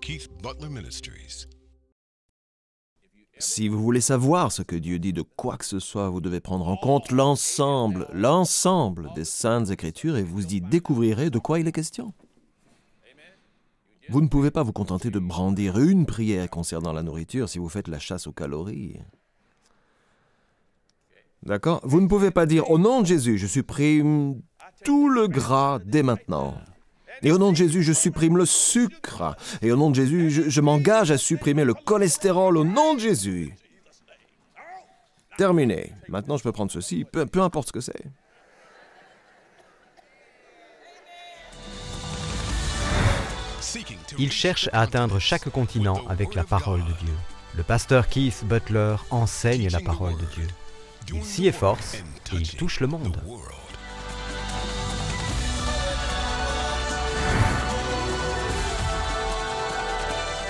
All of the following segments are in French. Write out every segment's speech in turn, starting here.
Keith Butler Ministries. Si vous voulez savoir ce que Dieu dit de quoi que ce soit, vous devez prendre en compte l'ensemble, l'ensemble des saintes écritures et vous y découvrirez de quoi il est question. Vous ne pouvez pas vous contenter de brandir une prière concernant la nourriture si vous faites la chasse aux calories. D'accord Vous ne pouvez pas dire au nom de Jésus, je supprime tout le gras dès maintenant. Et au nom de Jésus, je supprime le sucre. Et au nom de Jésus, je, m'engage à supprimer le cholestérol au nom de Jésus. Terminé. Maintenant, je peux prendre ceci, peu, peu importe ce que c'est. Il cherche à atteindre chaque continent avec la parole de Dieu. Le pasteur Keith Butler enseigne la parole de Dieu. Il s'y efforce et il touche le monde.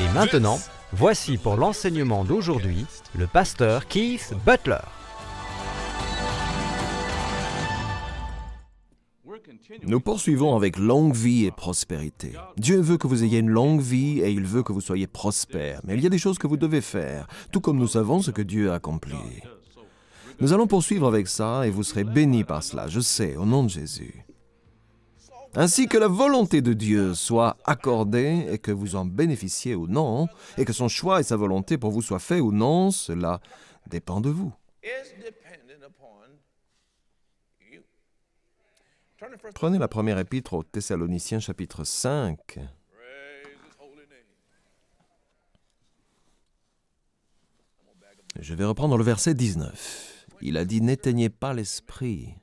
Et maintenant, voici pour l'enseignement d'aujourd'hui le pasteur Keith Butler. Nous poursuivons avec longue vie et prospérité. Dieu veut que vous ayez une longue vie et il veut que vous soyez prospère. Mais il y a des choses que vous devez faire, tout comme nous savons ce que Dieu a accompli. Nous allons poursuivre avec ça et vous serez bénis par cela, je sais, au nom de Jésus ainsi que la volonté de Dieu soit accordée et que vous en bénéficiez ou non, et que son choix et sa volonté pour vous soient faits ou non, cela dépend de vous. Prenez la première épître au Thessaloniciens chapitre 5. Je vais reprendre le verset 19. Il a dit N'éteignez pas l'esprit.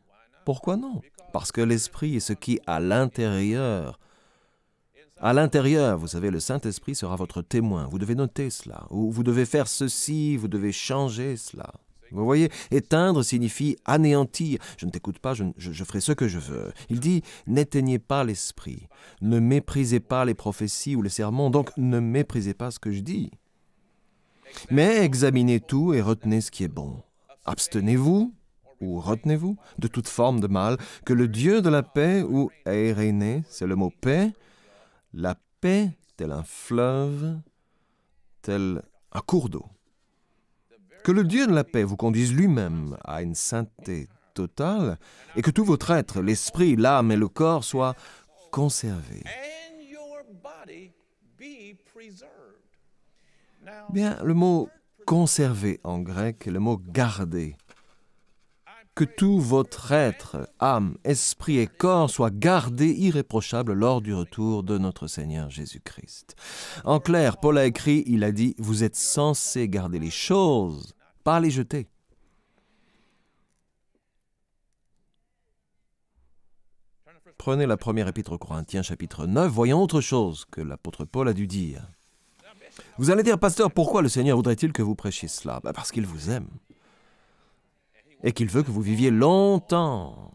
Pourquoi non parce que l'Esprit est ce qui, à l'intérieur, à l'intérieur, vous savez, le Saint-Esprit sera votre témoin. Vous devez noter cela, ou vous devez faire ceci, vous devez changer cela. Vous voyez, éteindre signifie anéantir. Je ne t'écoute pas, je, je, ferai ce que je veux. Il dit, n'éteignez pas l'esprit, ne méprisez pas les prophéties ou les sermons, donc ne méprisez pas ce que je dis. Mais examinez tout et retenez ce qui est bon. Abstenez-vous ou retenez-vous de toute forme de mal, que le Dieu de la paix, ou Eirene, c'est le mot paix, la paix, tel un fleuve, tel un cours d'eau. Que le Dieu de la paix vous conduise lui-même à une sainteté totale et que tout votre être, l'esprit, l'âme et le corps soient conservés. Bien, le mot conserver en grec est le mot garder que tout votre être, âme, esprit et corps soit gardé irréprochable lors du retour de notre Seigneur Jésus-Christ. En clair, Paul a écrit, il a dit, vous êtes censés garder les choses, pas les jeter. Prenez la première épître aux Corinthiens, chapitre 9, voyons autre chose que l'apôtre Paul a dû dire. Vous allez dire, pasteur, pourquoi le Seigneur voudrait-il que vous prêchiez cela ben, Parce qu'il vous aime et qu'il veut que vous viviez longtemps,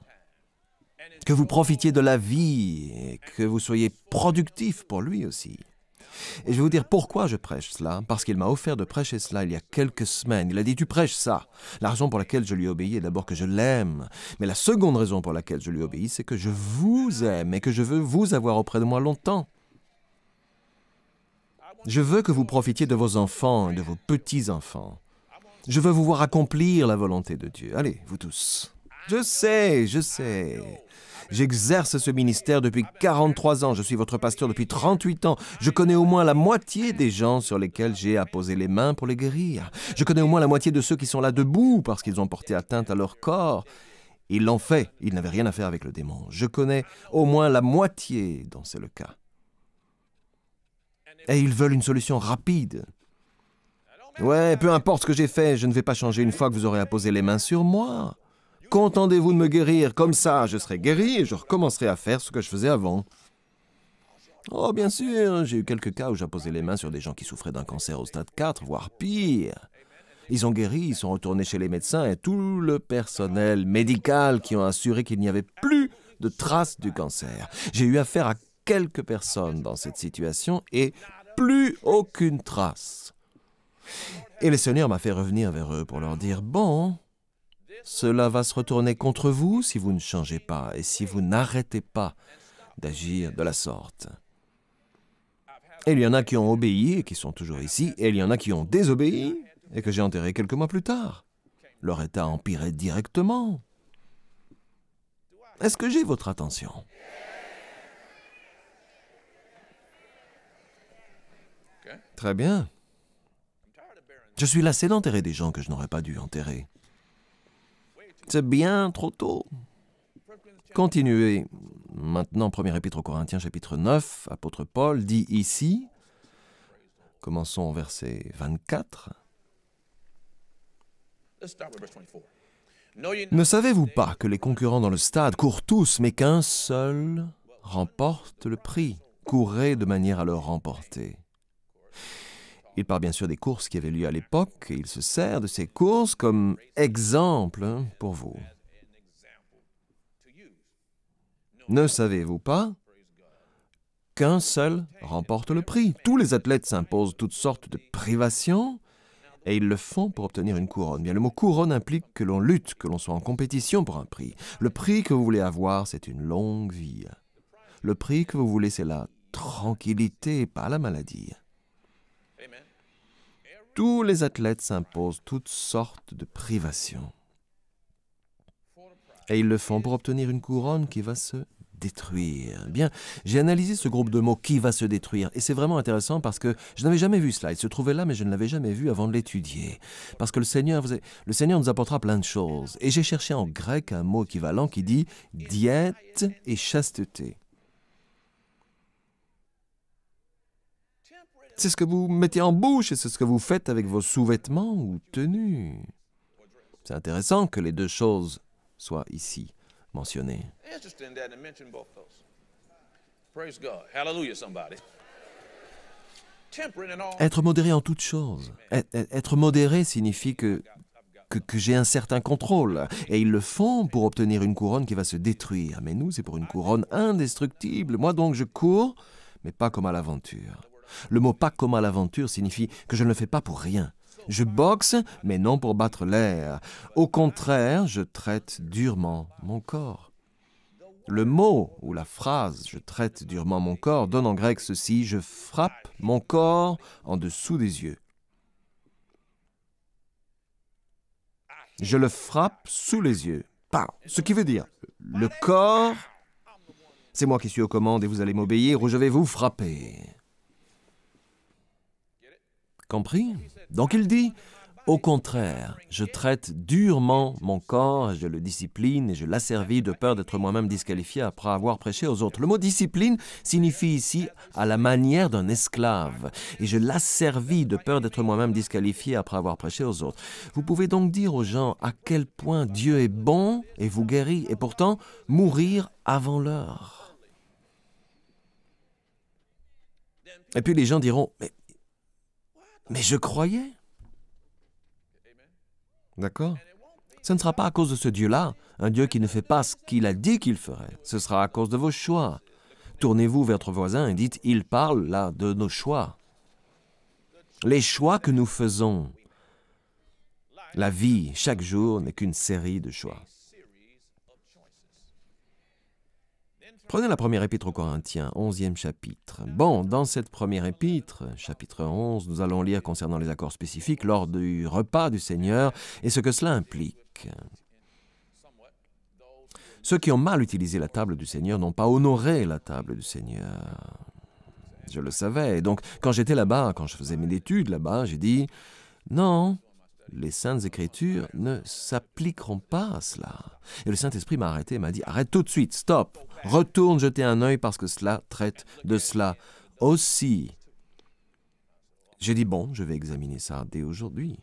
que vous profitiez de la vie et que vous soyez productif pour lui aussi. Et je vais vous dire pourquoi je prêche cela, parce qu'il m'a offert de prêcher cela il y a quelques semaines. Il a dit, tu prêches ça. La raison pour laquelle je lui obéis est d'abord que je l'aime, mais la seconde raison pour laquelle je lui obéis, c'est que je vous aime et que je veux vous avoir auprès de moi longtemps. Je veux que vous profitiez de vos enfants et de vos petits-enfants. Je veux vous voir accomplir la volonté de Dieu. Allez, vous tous. Je sais, je sais. J'exerce ce ministère depuis 43 ans, je suis votre pasteur depuis 38 ans, je connais au moins la moitié des gens sur lesquels j'ai à poser les mains pour les guérir, je connais au moins la moitié de ceux qui sont là debout parce qu'ils ont porté atteinte à leur corps. Ils l'ont fait, ils n'avaient rien à faire avec le démon. Je connais au moins la moitié dont c'est le cas. Et ils veulent une solution rapide. Ouais, peu importe ce que j'ai fait, je ne vais pas changer une fois que vous aurez poser les mains sur moi. contendez vous de me guérir, comme ça je serai guéri et je recommencerai à faire ce que je faisais avant. Oh, bien sûr, j'ai eu quelques cas où j'ai posé les mains sur des gens qui souffraient d'un cancer au stade 4, voire pire. Ils ont guéri, ils sont retournés chez les médecins et tout le personnel médical qui ont assuré qu'il n'y avait plus de traces du cancer. J'ai eu affaire à quelques personnes dans cette situation et plus aucune trace. Et le Seigneur m'a fait revenir vers eux pour leur dire, bon, cela va se retourner contre vous si vous ne changez pas et si vous n'arrêtez pas d'agir de la sorte. Et il y en a qui ont obéi et qui sont toujours ici, et il y en a qui ont désobéi et que j'ai enterré quelques mois plus tard. Leur état empirait directement. Est-ce que j'ai votre attention Très bien. Je suis lassé d'enterrer des gens que je n'aurais pas dû enterrer. C'est bien trop tôt. Continuez. Maintenant, premier épître aux Corinthiens, chapitre 9, apôtre Paul dit ici, commençons au verset 24. Ne savez-vous pas que les concurrents dans le stade courent tous, mais qu'un seul remporte le prix Courez de manière à le remporter. Il parle bien sûr des courses qui avaient lieu à l'époque et il se sert de ces courses comme exemple hein, pour vous. Ne savez-vous pas qu'un seul remporte le prix Tous les athlètes s'imposent toutes sortes de privations et ils le font pour obtenir une couronne. Bien, le mot couronne implique que l'on lutte, que l'on soit en compétition pour un prix. Le prix que vous voulez avoir, c'est une longue vie. Le prix que vous voulez, c'est la tranquillité, pas la maladie tous les athlètes s'imposent toutes sortes de privations. Et ils le font pour obtenir une couronne qui va se détruire. Bien, j'ai analysé ce groupe de mots qui va se détruire. Et c'est vraiment intéressant parce que je n'avais jamais vu cela. Il se trouvait là, mais je ne l'avais jamais vu avant de l'étudier. Parce que le Seigneur, le Seigneur nous apportera plein de choses. Et j'ai cherché en grec un mot équivalent qui dit diète et chasteté. C'est ce que vous mettez en bouche et c'est ce que vous faites avec vos sous-vêtements ou tenues. C'est intéressant que les deux choses soient ici mentionnées. Être modéré en toutes choses. E-, e-, être modéré signifie que, que j'ai un certain contrôle. Et ils le font pour obtenir une couronne qui va se détruire. Mais nous, c'est pour une couronne indestructible. Moi donc, je cours, mais pas comme à l'aventure. Le mot pas comme à l'aventure signifie que je ne le fais pas pour rien. Je boxe, mais non pour battre l'air. Au contraire, je traite durement mon corps. Le mot ou la phrase je traite durement mon corps donne en grec ceci je frappe mon corps en dessous des yeux. Je le frappe sous les yeux. Pas Ce qui veut dire le corps. C'est moi qui suis aux commandes et vous allez m'obéir ou je vais vous frapper. Compris Donc il dit, au contraire, je traite durement mon corps, je le discipline et je l'asservis de peur d'être moi-même disqualifié après avoir prêché aux autres. Le mot discipline signifie ici à la manière d'un esclave. Et je l'asservis de peur d'être moi-même disqualifié après avoir prêché aux autres. Vous pouvez donc dire aux gens à quel point Dieu est bon et vous guérit et pourtant mourir avant l'heure. Et puis les gens diront, mais mais je croyais. D'accord Ce ne sera pas à cause de ce Dieu-là, un Dieu qui ne fait pas ce qu'il a dit qu'il ferait. Ce sera à cause de vos choix. Tournez-vous vers votre voisin et dites, il parle là de nos choix. Les choix que nous faisons. La vie, chaque jour, n'est qu'une série de choix. Prenez la première épître aux Corinthiens, 11e chapitre. Bon, dans cette première épître, chapitre 11, nous allons lire concernant les accords spécifiques lors du repas du Seigneur et ce que cela implique. Ceux qui ont mal utilisé la table du Seigneur n'ont pas honoré la table du Seigneur. Je le savais. Et donc, quand j'étais là-bas, quand je faisais mes études là-bas, j'ai dit, non, les saintes écritures ne s'appliqueront pas à cela. Et le Saint-Esprit m'a arrêté et m'a dit, arrête tout de suite, stop, retourne jeter un œil parce que cela traite de cela aussi. J'ai dit, bon, je vais examiner ça dès aujourd'hui.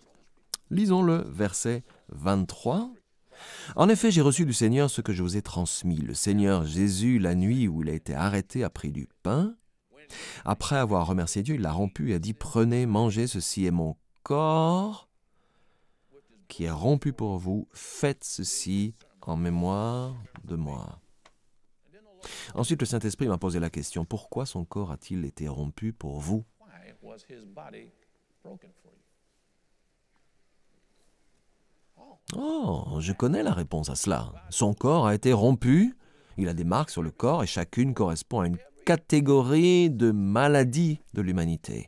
Lisons le verset 23. En effet, j'ai reçu du Seigneur ce que je vous ai transmis. Le Seigneur Jésus, la nuit où il a été arrêté, a pris du pain. Après avoir remercié Dieu, il l'a rompu et a dit, prenez, mangez, ceci est mon corps qui est rompu pour vous, faites ceci en mémoire de moi. Ensuite, le Saint-Esprit m'a posé la question, pourquoi son corps a-t-il été rompu pour vous Oh, je connais la réponse à cela. Son corps a été rompu, il a des marques sur le corps et chacune correspond à une catégorie de maladie de l'humanité.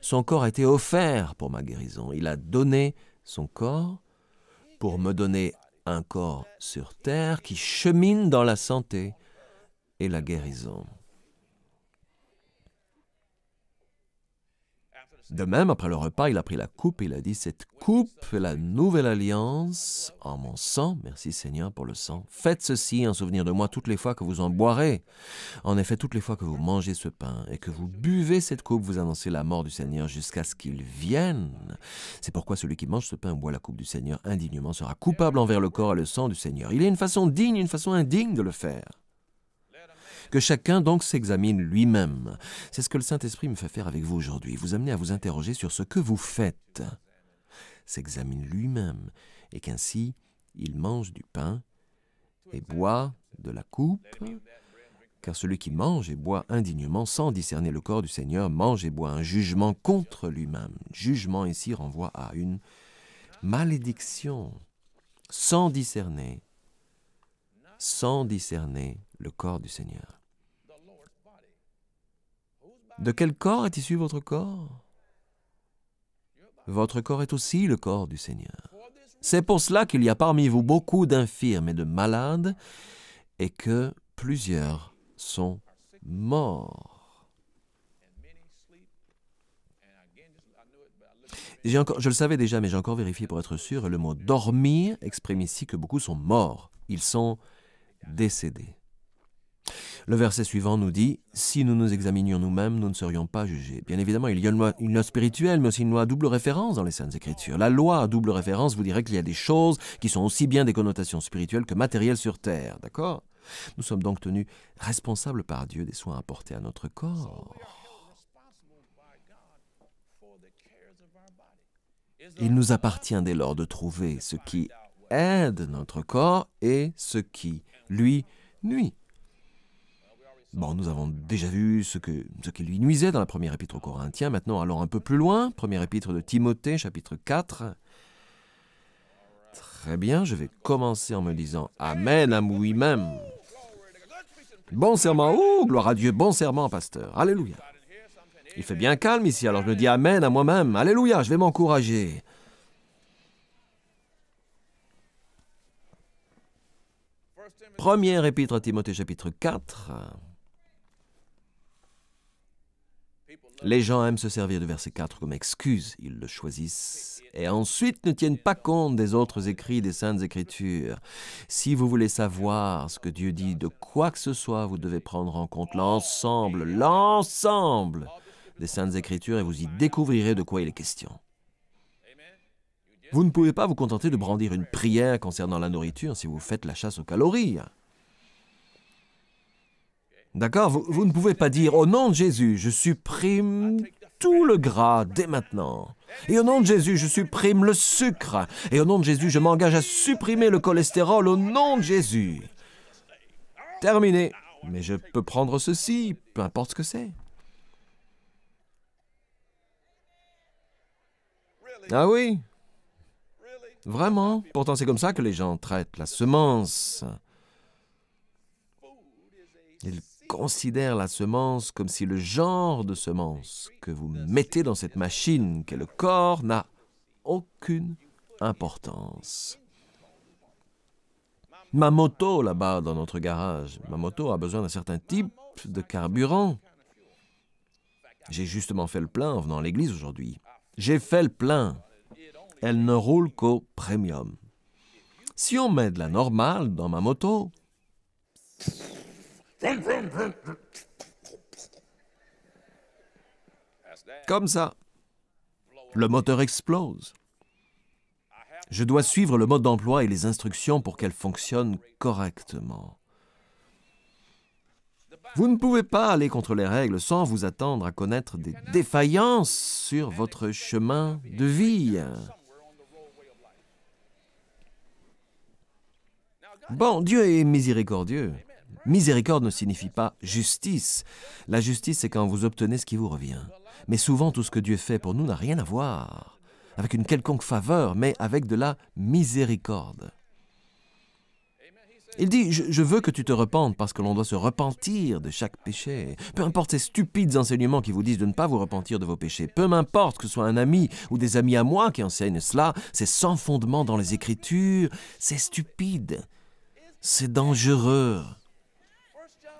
Son corps a été offert pour ma guérison, il a donné son corps pour me donner un corps sur terre qui chemine dans la santé et la guérison. De même, après le repas, il a pris la coupe et il a dit, cette coupe est la nouvelle alliance en mon sang, merci Seigneur pour le sang. Faites ceci en souvenir de moi toutes les fois que vous en boirez. En effet, toutes les fois que vous mangez ce pain et que vous buvez cette coupe, vous annoncez la mort du Seigneur jusqu'à ce qu'il vienne. C'est pourquoi celui qui mange ce pain ou boit la coupe du Seigneur indignement sera coupable envers le corps et le sang du Seigneur. Il est une façon digne, une façon indigne de le faire que chacun donc s'examine lui-même. C'est ce que le Saint-Esprit me fait faire avec vous aujourd'hui, vous amener à vous interroger sur ce que vous faites. S'examine lui-même, et qu'ainsi il mange du pain et boit de la coupe, car celui qui mange et boit indignement sans discerner le corps du Seigneur mange et boit un jugement contre lui-même. Jugement ici renvoie à une malédiction, sans discerner, sans discerner le corps du Seigneur. De quel corps est issu votre corps Votre corps est aussi le corps du Seigneur. C'est pour cela qu'il y a parmi vous beaucoup d'infirmes et de malades, et que plusieurs sont morts. Encore, je le savais déjà, mais j'ai encore vérifié pour être sûr. Le mot dormir exprime ici que beaucoup sont morts. Ils sont décédés. Le verset suivant nous dit Si nous nous examinions nous-mêmes, nous ne serions pas jugés. Bien évidemment, il y a une loi, spirituelle, mais aussi une loi à double référence dans les Saintes Écritures. La loi à double référence vous dirait qu'il y a des choses qui sont aussi bien des connotations spirituelles que matérielles sur terre, d'accord Nous sommes donc tenus responsables par Dieu des soins apportés à notre corps. Il nous appartient dès lors de trouver ce qui aide notre corps et ce qui lui nuit. Bon, nous avons déjà vu ce, que, ce qui lui nuisait dans la première épître aux Corinthiens. Maintenant, allons un peu plus loin. Première épître de Timothée, chapitre 4. Très bien, je vais commencer en me disant Amen à moi-même. Bon serment, oh, gloire à Dieu, bon serment, pasteur. Alléluia. Il fait bien calme ici, alors je me dis Amen à moi-même. Alléluia, je vais m'encourager. Première épître à Timothée chapitre 4. Les gens aiment se servir de verset 4 comme excuse, ils le choisissent et ensuite ne tiennent pas compte des autres écrits des saintes écritures. Si vous voulez savoir ce que Dieu dit de quoi que ce soit, vous devez prendre en compte l'ensemble, l'ensemble des saintes écritures et vous y découvrirez de quoi il est question. Vous ne pouvez pas vous contenter de brandir une prière concernant la nourriture si vous faites la chasse aux calories. D'accord vous, ne pouvez pas dire au nom de Jésus, je supprime tout le gras dès maintenant. Et au nom de Jésus, je supprime le sucre. Et au nom de Jésus, je m'engage à supprimer le cholestérol au nom de Jésus. Terminé. Mais je peux prendre ceci, peu importe ce que c'est. Ah oui Vraiment Pourtant, c'est comme ça que les gens traitent la semence considère la semence comme si le genre de semence que vous mettez dans cette machine qu'est le corps n'a aucune importance. Ma moto là-bas dans notre garage, ma moto a besoin d'un certain type de carburant. J'ai justement fait le plein en venant à l'église aujourd'hui. J'ai fait le plein. Elle ne roule qu'au premium. Si on met de la normale dans ma moto, comme ça. Le moteur explose. Je dois suivre le mode d'emploi et les instructions pour qu'elle fonctionne correctement. Vous ne pouvez pas aller contre les règles sans vous attendre à connaître des défaillances sur votre chemin de vie. Bon Dieu est miséricordieux. Miséricorde ne signifie pas justice. La justice, c'est quand vous obtenez ce qui vous revient. Mais souvent, tout ce que Dieu fait pour nous n'a rien à voir avec une quelconque faveur, mais avec de la miséricorde. Il dit, je, veux que tu te repentes parce que l'on doit se repentir de chaque péché. Peu importe ces stupides enseignements qui vous disent de ne pas vous repentir de vos péchés, peu m'importe que ce soit un ami ou des amis à moi qui enseignent cela, c'est sans fondement dans les Écritures, c'est stupide, c'est dangereux.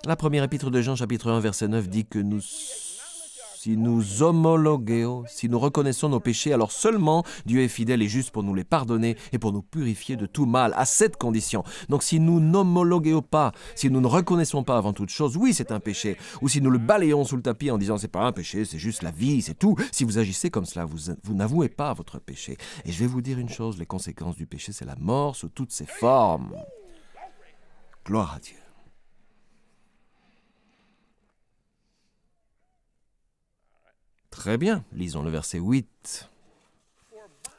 La première épître de Jean, chapitre 1, verset 9, dit que nous, si nous homologuons, si nous reconnaissons nos péchés, alors seulement Dieu est fidèle et juste pour nous les pardonner et pour nous purifier de tout mal, à cette condition. Donc si nous n'homologuons pas, si nous ne reconnaissons pas avant toute chose, oui, c'est un péché. Ou si nous le balayons sous le tapis en disant c'est pas un péché, c'est juste la vie, c'est tout. Si vous agissez comme cela, vous, vous n'avouez pas votre péché. Et je vais vous dire une chose, les conséquences du péché, c'est la mort sous toutes ses formes. Gloire à Dieu. Très bien, lisons le verset 8.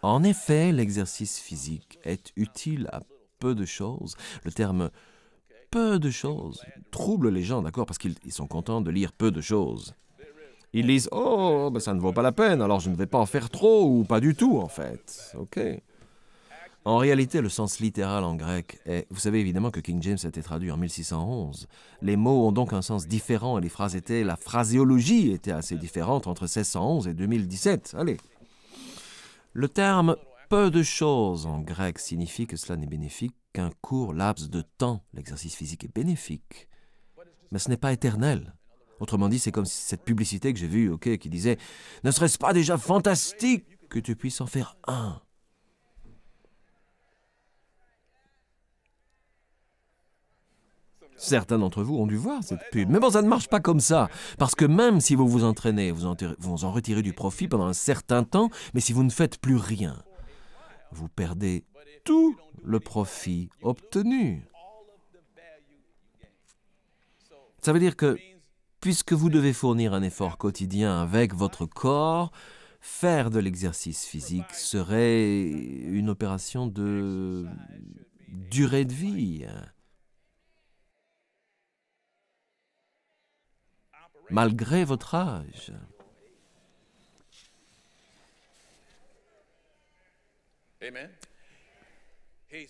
En effet, l'exercice physique est utile à peu de choses. Le terme peu de choses trouble les gens, d'accord, parce qu'ils sont contents de lire peu de choses. Ils lisent Oh, ben ça ne vaut pas la peine, alors je ne vais pas en faire trop ou pas du tout, en fait. OK. En réalité, le sens littéral en grec est... Vous savez évidemment que King James a été traduit en 1611. Les mots ont donc un sens différent et les phrases étaient... La phraséologie était assez différente entre 1611 et 2017. Allez. Le terme peu de choses en grec signifie que cela n'est bénéfique qu'un court laps de temps. L'exercice physique est bénéfique. Mais ce n'est pas éternel. Autrement dit, c'est comme cette publicité que j'ai vue, ok, qui disait Ne serait-ce pas déjà fantastique que tu puisses en faire un Certains d'entre vous ont dû voir cette pub. Mais bon, ça ne marche pas comme ça. Parce que même si vous vous entraînez, vous en, vous en retirez du profit pendant un certain temps, mais si vous ne faites plus rien, vous perdez tout le profit obtenu. Ça veut dire que puisque vous devez fournir un effort quotidien avec votre corps, faire de l'exercice physique serait une opération de durée de vie. malgré votre âge.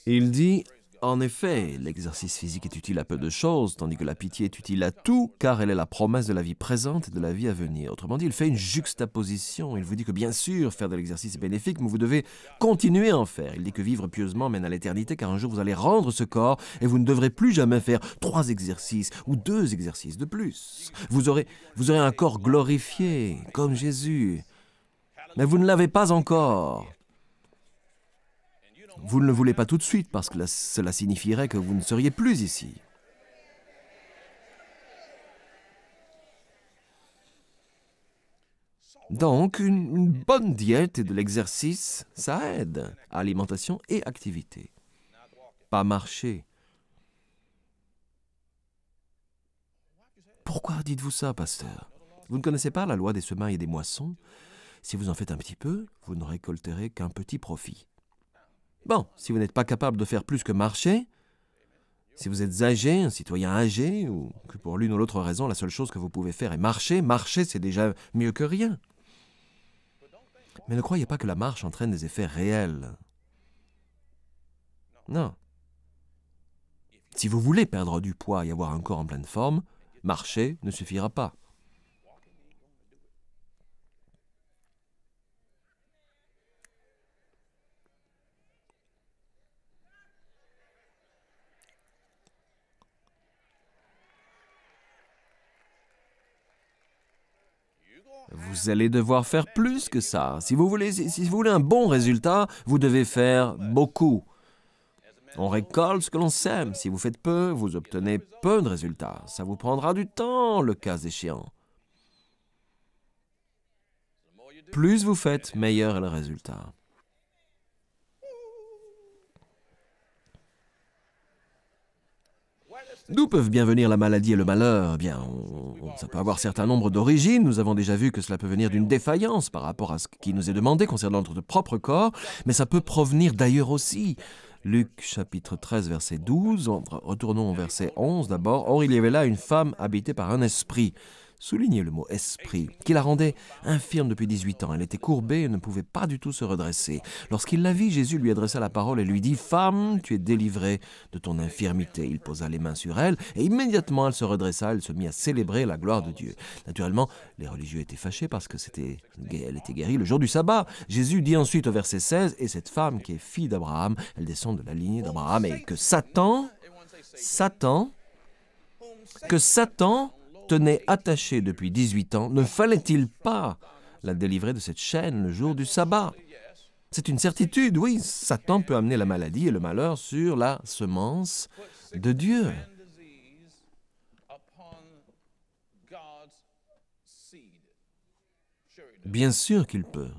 Il dit, en effet, l'exercice physique est utile à peu de choses, tandis que la pitié est utile à tout, car elle est la promesse de la vie présente et de la vie à venir. Autrement dit, il fait une juxtaposition. Il vous dit que bien sûr, faire de l'exercice est bénéfique, mais vous devez continuer à en faire. Il dit que vivre pieusement mène à l'éternité, car un jour vous allez rendre ce corps et vous ne devrez plus jamais faire trois exercices ou deux exercices de plus. Vous aurez, vous aurez un corps glorifié, comme Jésus. Mais vous ne l'avez pas encore. Vous ne le voulez pas tout de suite parce que cela signifierait que vous ne seriez plus ici. Donc, une, bonne diète et de l'exercice, ça aide. Alimentation et activité. Pas marcher. Pourquoi dites-vous ça, pasteur Vous ne connaissez pas la loi des semailles et des moissons Si vous en faites un petit peu, vous ne récolterez qu'un petit profit. Bon, si vous n'êtes pas capable de faire plus que marcher, si vous êtes âgé, un citoyen âgé, ou que pour l'une ou l'autre raison, la seule chose que vous pouvez faire est marcher, marcher, c'est déjà mieux que rien. Mais ne croyez pas que la marche entraîne des effets réels. Non. Si vous voulez perdre du poids et avoir un corps en pleine forme, marcher ne suffira pas. Vous allez devoir faire plus que ça. Si vous voulez, un bon résultat, vous devez faire beaucoup. On récolte ce que l'on sème. Si vous faites peu, vous obtenez peu de résultats. Ça vous prendra du temps, le cas échéant. Plus vous faites, meilleur est le résultat. D'où peuvent bien venir la maladie et le malheur eh Bien, ça peut avoir certain nombre d'origines. Nous avons déjà vu que cela peut venir d'une défaillance par rapport à ce qui nous est demandé concernant notre propre corps, mais ça peut provenir d'ailleurs aussi. Luc chapitre 13, verset 12. Retournons au verset 11 d'abord. Or, il y avait là une femme habitée par un esprit soulignez le mot esprit, qui la rendait infirme depuis 18 ans. Elle était courbée et ne pouvait pas du tout se redresser. Lorsqu'il la vit, Jésus lui adressa la parole et lui dit Femme, tu es délivrée de ton infirmité. Il posa les mains sur elle et immédiatement elle se redressa. Elle se mit à célébrer la gloire de Dieu. Naturellement, les religieux étaient fâchés parce que c'était, elle était guérie le jour du sabbat. Jésus dit ensuite au verset 16 Et cette femme qui est fille d'Abraham, elle descend de la lignée d'Abraham et que Satan, Satan, que Satan tenait attachée depuis 18 ans, ne fallait-il pas la délivrer de cette chaîne le jour du sabbat C'est une certitude, oui, Satan peut amener la maladie et le malheur sur la semence de Dieu. Bien sûr qu'il peut.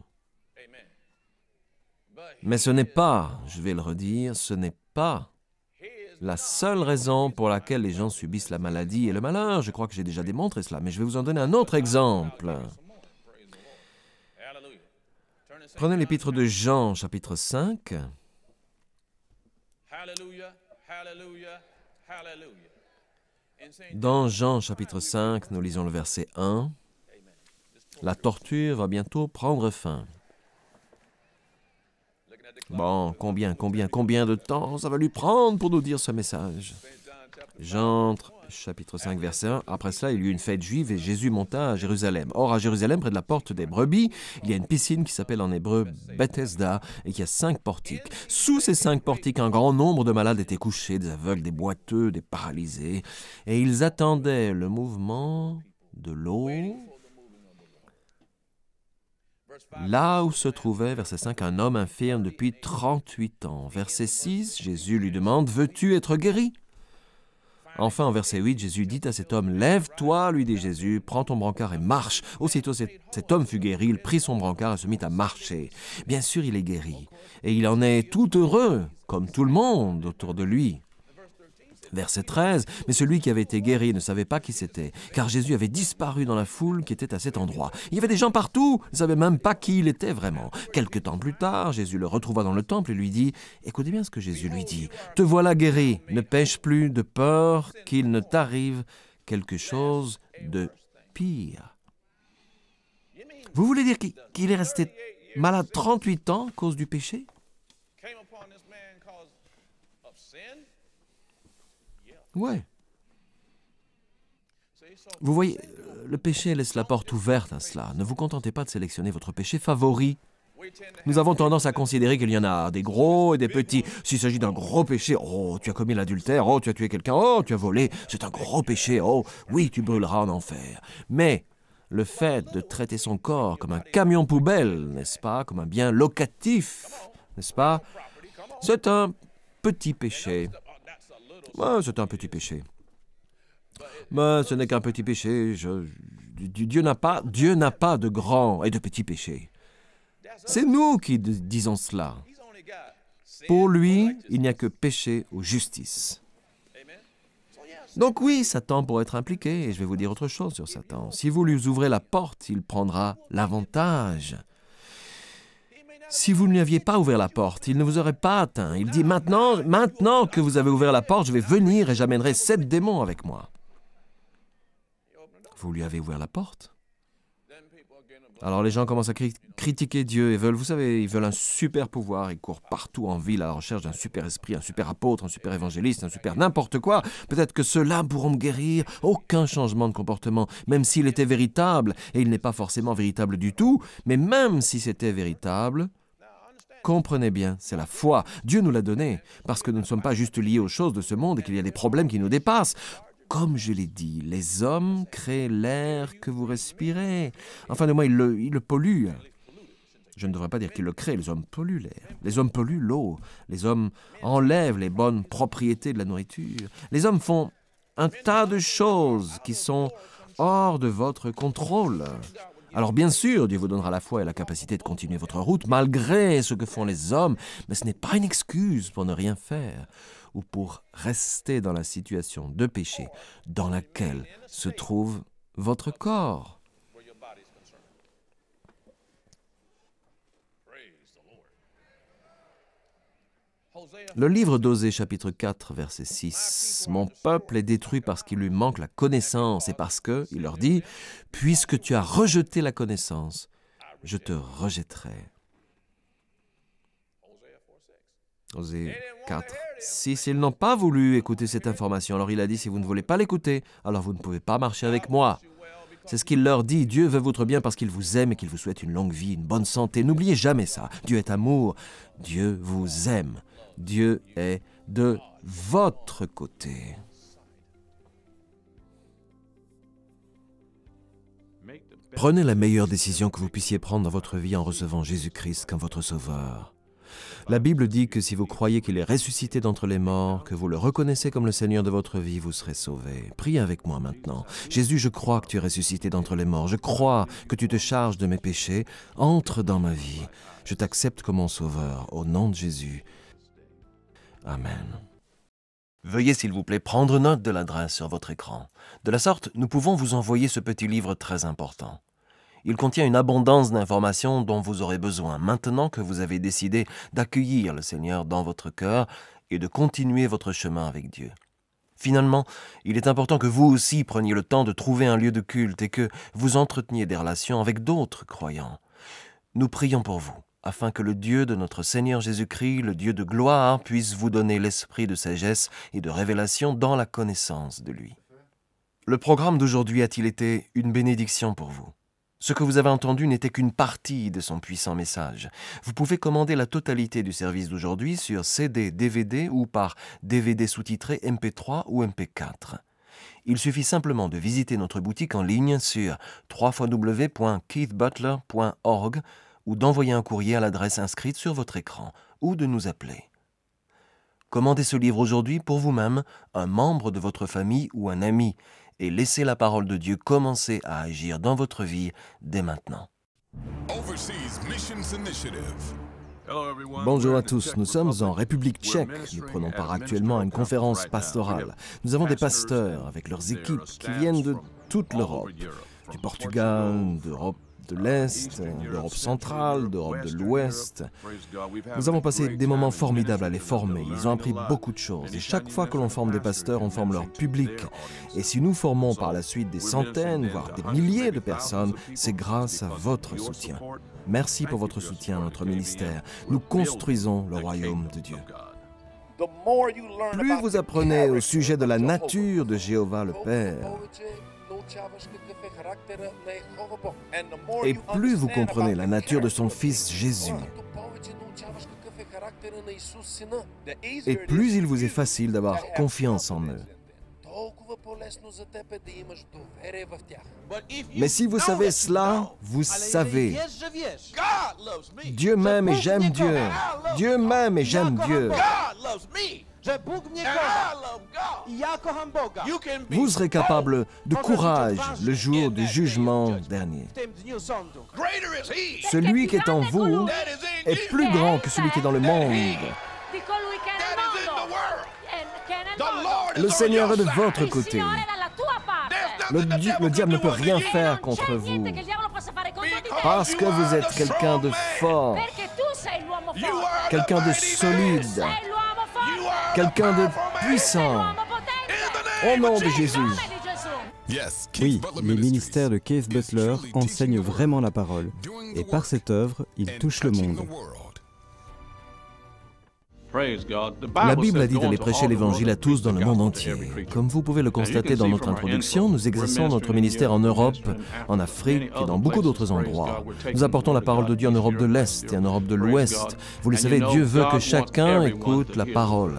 Mais ce n'est pas, je vais le redire, ce n'est pas la seule raison pour laquelle les gens subissent la maladie et le malheur. Je crois que j'ai déjà démontré cela, mais je vais vous en donner un autre exemple. Prenez l'épître de Jean, chapitre 5. Dans Jean, chapitre 5, nous lisons le verset 1. La torture va bientôt prendre fin. Bon, combien, combien, combien de temps ça va lui prendre pour nous dire ce message J'entre, chapitre 5, verset 1. Après cela, il y eut une fête juive et Jésus monta à Jérusalem. Or, à Jérusalem, près de la porte des brebis, il y a une piscine qui s'appelle en hébreu Bethesda et qui a cinq portiques. Sous ces cinq portiques, un grand nombre de malades étaient couchés, des aveugles, des boiteux, des paralysés. Et ils attendaient le mouvement de l'eau là où se trouvait, verset 5, un homme infirme depuis 38 ans. Verset 6, Jésus lui demande, veux-tu être guéri Enfin, en verset 8, Jésus dit à cet homme, Lève-toi, lui dit Jésus, prends ton brancard et marche. Aussitôt cet, homme fut guéri, il prit son brancard et se mit à marcher. Bien sûr, il est guéri, et il en est tout heureux, comme tout le monde autour de lui. Verset 13, mais celui qui avait été guéri ne savait pas qui c'était, car Jésus avait disparu dans la foule qui était à cet endroit. Il y avait des gens partout, ils ne savaient même pas qui il était vraiment. Quelque temps plus tard, Jésus le retrouva dans le temple et lui dit, écoutez bien ce que Jésus lui dit, Te voilà guéri, ne pêche plus de peur qu'il ne t'arrive quelque chose de pire. Vous voulez dire qu'il est resté malade 38 ans à cause du péché Ouais. Vous voyez, euh, le péché laisse la porte ouverte à cela. Ne vous contentez pas de sélectionner votre péché favori. Nous avons tendance à considérer qu'il y en a des gros et des petits. S'il s'agit d'un gros péché, oh, tu as commis l'adultère, oh, tu as tué quelqu'un, oh, tu as volé, c'est un gros péché, oh, oui, tu brûleras en enfer. Mais le fait de traiter son corps comme un camion poubelle, n'est-ce pas, comme un bien locatif, n'est-ce pas, c'est un petit péché. Bah, c'est un petit péché. Mais bah, ce n'est qu'un petit péché. Dieu n'a pas, Dieu n'a pas de grands et de petits péchés. C'est nous qui disons cela. Pour lui, il n'y a que péché ou justice. Donc oui, Satan pourrait être impliqué, et je vais vous dire autre chose sur Satan. Si vous lui ouvrez la porte, il prendra l'avantage. Si vous ne lui aviez pas ouvert la porte, il ne vous aurait pas atteint. Il dit maintenant, maintenant que vous avez ouvert la porte, je vais venir et j'amènerai sept démons avec moi. Vous lui avez ouvert la porte. Alors les gens commencent à critiquer Dieu et veulent, vous savez, ils veulent un super pouvoir. Ils courent partout en ville à la recherche d'un super esprit, un super apôtre, un super évangéliste, un super n'importe quoi. Peut-être que ceux-là pourront me guérir. Aucun changement de comportement, même s'il était véritable, et il n'est pas forcément véritable du tout, mais même si c'était véritable, Comprenez bien, c'est la foi. Dieu nous l'a donnée, parce que nous ne sommes pas juste liés aux choses de ce monde et qu'il y a des problèmes qui nous dépassent. Comme je l'ai dit, les hommes créent l'air que vous respirez. Enfin, de moins, le, ils le polluent. Je ne devrais pas dire qu'ils le créent, les hommes polluent l'air, les hommes polluent l'eau, les hommes enlèvent les bonnes propriétés de la nourriture, les hommes font un tas de choses qui sont hors de votre contrôle. Alors bien sûr, Dieu vous donnera la foi et la capacité de continuer votre route malgré ce que font les hommes, mais ce n'est pas une excuse pour ne rien faire ou pour rester dans la situation de péché dans laquelle se trouve votre corps. Le livre d'Osée chapitre 4 verset 6. Mon peuple est détruit parce qu'il lui manque la connaissance et parce que, il leur dit, puisque tu as rejeté la connaissance, je te rejetterai. Osée 4, 6. Ils n'ont pas voulu écouter cette information. Alors il a dit, si vous ne voulez pas l'écouter, alors vous ne pouvez pas marcher avec moi. C'est ce qu'il leur dit. Dieu veut votre bien parce qu'il vous aime et qu'il vous souhaite une longue vie, une bonne santé. N'oubliez jamais ça. Dieu est amour. Dieu vous aime. Dieu est de votre côté. Prenez la meilleure décision que vous puissiez prendre dans votre vie en recevant Jésus-Christ comme votre Sauveur. La Bible dit que si vous croyez qu'il est ressuscité d'entre les morts, que vous le reconnaissez comme le Seigneur de votre vie, vous serez sauvé. Priez avec moi maintenant. Jésus, je crois que tu es ressuscité d'entre les morts. Je crois que tu te charges de mes péchés. Entre dans ma vie. Je t'accepte comme mon sauveur. Au nom de Jésus. Amen. Veuillez s'il vous plaît prendre note de l'adresse sur votre écran. De la sorte, nous pouvons vous envoyer ce petit livre très important. Il contient une abondance d'informations dont vous aurez besoin maintenant que vous avez décidé d'accueillir le Seigneur dans votre cœur et de continuer votre chemin avec Dieu. Finalement, il est important que vous aussi preniez le temps de trouver un lieu de culte et que vous entreteniez des relations avec d'autres croyants. Nous prions pour vous afin que le Dieu de notre Seigneur Jésus-Christ, le Dieu de gloire, puisse vous donner l'esprit de sagesse et de révélation dans la connaissance de lui. Le programme d'aujourd'hui a-t-il été une bénédiction pour vous ce que vous avez entendu n'était qu'une partie de son puissant message. Vous pouvez commander la totalité du service d'aujourd'hui sur CD, DVD ou par DVD sous-titré MP3 ou MP4. Il suffit simplement de visiter notre boutique en ligne sur www.keithbutler.org ou d'envoyer un courrier à l'adresse inscrite sur votre écran, ou de nous appeler. Commandez ce livre aujourd'hui pour vous-même, un membre de votre famille ou un ami, et laissez la parole de Dieu commencer à agir dans votre vie dès maintenant. Bonjour à tous, nous sommes en République tchèque. Nous prenons part actuellement à une conférence pastorale. Nous avons des pasteurs avec leurs équipes qui viennent de toute l'Europe, du Portugal, d'Europe de l'Est, d'Europe centrale, d'Europe de l'Ouest. Nous avons passé des moments formidables à les former. Ils ont appris beaucoup de choses. Et chaque fois que l'on forme des pasteurs, on forme leur public. Et si nous formons par la suite des centaines, voire des milliers de personnes, c'est grâce à votre soutien. Merci pour votre soutien à notre ministère. Nous construisons le royaume de Dieu. Plus vous apprenez au sujet de la nature de Jéhovah le Père, et plus vous comprenez la nature de son Fils Jésus, et plus il vous est facile d'avoir confiance en eux. Mais si vous savez cela, vous savez. Dieu m'aime et j'aime Dieu. Dieu m'aime et j'aime Dieu. Vous serez capable de courage le jour du jugement dernier. Celui qui est en vous est plus grand que celui qui est dans le monde. Le Seigneur est de votre côté. Le, le, diable ne peut rien faire contre vous. Parce que vous êtes quelqu'un de fort, quelqu'un de solide quelqu'un de puissant. Au nom de Jésus. Oui, le ministère de Keith Butler enseigne vraiment la parole, et par cette œuvre, il touche le monde. La Bible a dit d'aller prêcher l'Évangile à tous dans le monde entier. Comme vous pouvez le constater dans notre introduction, nous exerçons notre ministère en Europe, en Afrique et dans beaucoup d'autres endroits. Nous apportons la parole de Dieu en Europe de l'Est et en Europe de l'Ouest. Vous le savez, Dieu veut que chacun écoute la parole.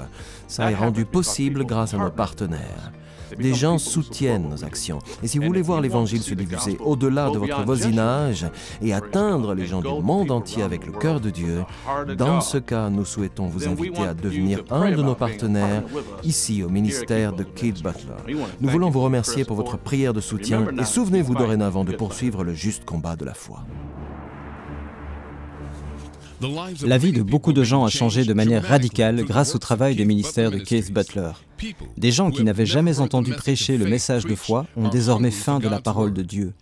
Ça est rendu possible grâce à nos partenaires des gens soutiennent nos actions. Et si vous voulez voir l'Évangile se diffuser au-delà de votre voisinage et atteindre les gens du monde entier avec le cœur de Dieu, dans ce cas, nous souhaitons vous inviter à devenir un de nos partenaires ici au ministère de Keith Butler. Nous voulons vous remercier pour votre prière de soutien et souvenez-vous dorénavant de poursuivre le juste combat de la foi. La vie de beaucoup de gens a changé de manière radicale grâce au travail des ministères de Keith Butler. Des gens qui n'avaient jamais entendu prêcher le message de foi ont désormais faim de la parole de Dieu.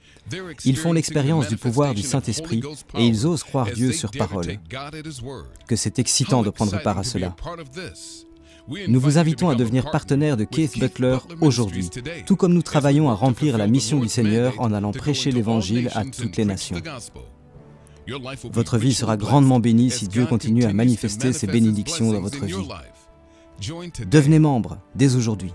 Ils font l'expérience du pouvoir du Saint-Esprit et ils osent croire Dieu sur parole. Que c'est excitant de prendre part à cela. Nous vous invitons à devenir partenaire de Keith Butler aujourd'hui, tout comme nous travaillons à remplir la mission du Seigneur en allant prêcher l'Évangile à toutes les nations. Votre vie sera grandement bénie si Dieu continue à manifester ses bénédictions dans votre vie. Devenez membre dès aujourd'hui.